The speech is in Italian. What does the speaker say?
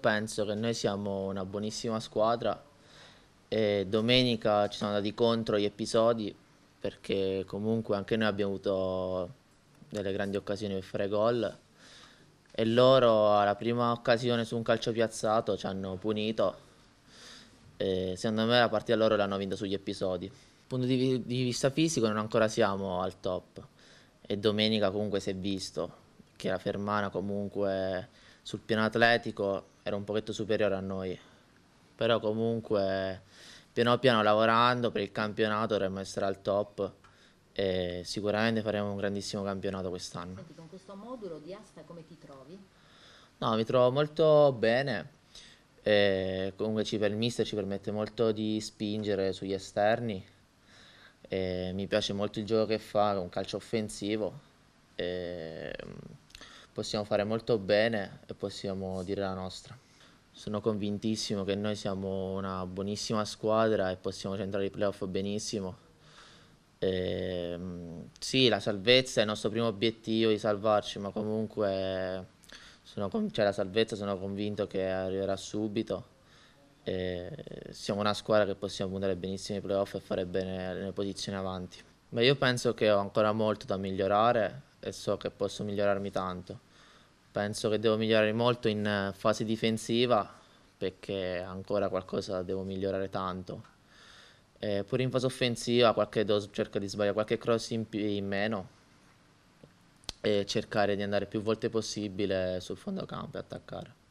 Penso che noi siamo una buonissima squadra e domenica ci sono andati contro gli episodi perché comunque anche noi abbiamo avuto delle grandi occasioni per fare gol e loro alla prima occasione su un calcio piazzato ci hanno punito e secondo me la partita loro l'hanno vinta sugli episodi. Dal punto di vista fisico non ancora siamo al top e domenica comunque si è visto che la Fermana comunque sul piano atletico era un pochetto superiore a noi, però comunque piano piano lavorando per il campionato dovremmo essere al top e sicuramente faremo un grandissimo campionato quest'anno. Senti, con questo modulo di asta come ti trovi? No, mi trovo molto bene, e comunque il mister ci permette molto di spingere sugli esterni, e mi piace molto il gioco che fa, un calcio offensivo. E possiamo fare molto bene e possiamo dire la nostra. Sono convintissimo che noi siamo una buonissima squadra e possiamo centrare i playoff benissimo. E, ehm, sì, la salvezza è il nostro primo obiettivo di salvarci, ma comunque sono, cioè, la salvezza sono convinto che arriverà subito. E siamo una squadra che possiamo puntare benissimo i playoff e fare bene le posizioni avanti. Ma io penso che ho ancora molto da migliorare e so che posso migliorarmi tanto penso che devo migliorare molto in eh, fase difensiva perché ancora qualcosa devo migliorare tanto. E eh, pure in fase offensiva qualche dose, cerco di sbagliare qualche cross in, più, in meno e cercare di andare più volte possibile sul fondo campo e attaccare.